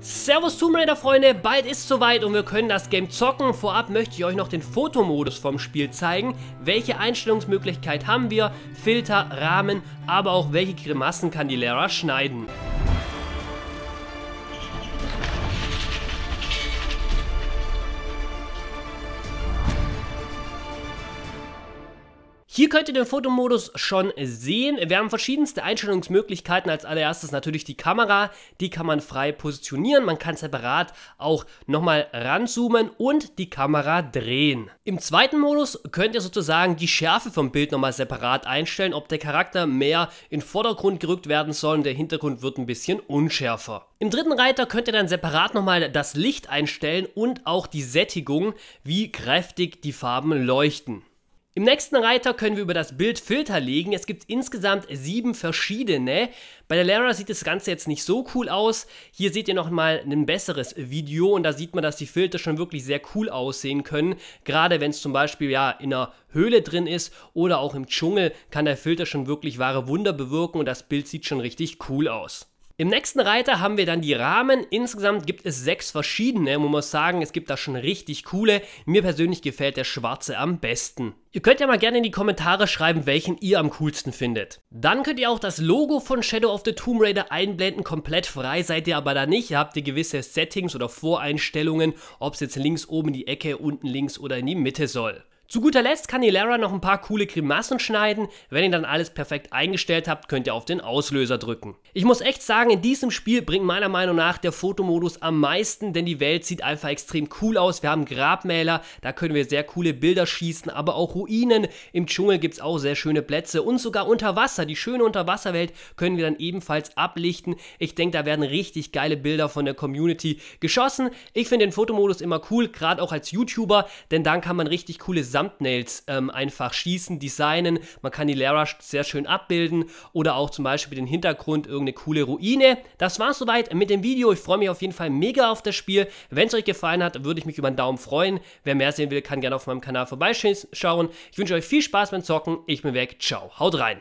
Servus Tomb Raider Freunde, bald ist soweit und wir können das Game zocken. Vorab möchte ich euch noch den Fotomodus vom Spiel zeigen. Welche Einstellungsmöglichkeit haben wir? Filter, Rahmen, aber auch welche Grimassen kann die Lehrer schneiden. Hier könnt ihr den Fotomodus schon sehen. Wir haben verschiedenste Einstellungsmöglichkeiten. Als allererstes natürlich die Kamera. Die kann man frei positionieren. Man kann separat auch nochmal ranzoomen und die Kamera drehen. Im zweiten Modus könnt ihr sozusagen die Schärfe vom Bild nochmal separat einstellen, ob der Charakter mehr in den Vordergrund gerückt werden soll und der Hintergrund wird ein bisschen unschärfer. Im dritten Reiter könnt ihr dann separat nochmal das Licht einstellen und auch die Sättigung, wie kräftig die Farben leuchten. Im nächsten Reiter können wir über das Bild Filter legen. Es gibt insgesamt sieben verschiedene. Bei der Lara sieht das Ganze jetzt nicht so cool aus. Hier seht ihr nochmal ein besseres Video und da sieht man, dass die Filter schon wirklich sehr cool aussehen können. Gerade wenn es zum Beispiel ja in einer Höhle drin ist oder auch im Dschungel kann der Filter schon wirklich wahre Wunder bewirken und das Bild sieht schon richtig cool aus. Im nächsten Reiter haben wir dann die Rahmen. Insgesamt gibt es sechs verschiedene. Man muss sagen, es gibt da schon richtig coole. Mir persönlich gefällt der schwarze am besten. Ihr könnt ja mal gerne in die Kommentare schreiben, welchen ihr am coolsten findet. Dann könnt ihr auch das Logo von Shadow of the Tomb Raider einblenden. Komplett frei seid ihr aber da nicht. Ihr habt ihr gewisse Settings oder Voreinstellungen, ob es jetzt links oben in die Ecke, unten links oder in die Mitte soll. Zu guter Letzt kann Hilera noch ein paar coole Grimassen schneiden. Wenn ihr dann alles perfekt eingestellt habt, könnt ihr auf den Auslöser drücken. Ich muss echt sagen, in diesem Spiel bringt meiner Meinung nach der Fotomodus am meisten, denn die Welt sieht einfach extrem cool aus. Wir haben Grabmäler, da können wir sehr coole Bilder schießen, aber auch Ruinen. Im Dschungel gibt es auch sehr schöne Plätze und sogar unter Wasser. Die schöne Unterwasserwelt können wir dann ebenfalls ablichten. Ich denke, da werden richtig geile Bilder von der Community geschossen. Ich finde den Fotomodus immer cool, gerade auch als YouTuber, denn dann kann man richtig coole Sachen Thumbnails ähm, einfach schießen, designen. Man kann die Lehrer sehr schön abbilden oder auch zum Beispiel den Hintergrund, irgendeine coole Ruine. Das war's soweit mit dem Video. Ich freue mich auf jeden Fall mega auf das Spiel. Wenn es euch gefallen hat, würde ich mich über einen Daumen freuen. Wer mehr sehen will, kann gerne auf meinem Kanal vorbeischauen. Ich wünsche euch viel Spaß beim Zocken. Ich bin weg. Ciao. Haut rein.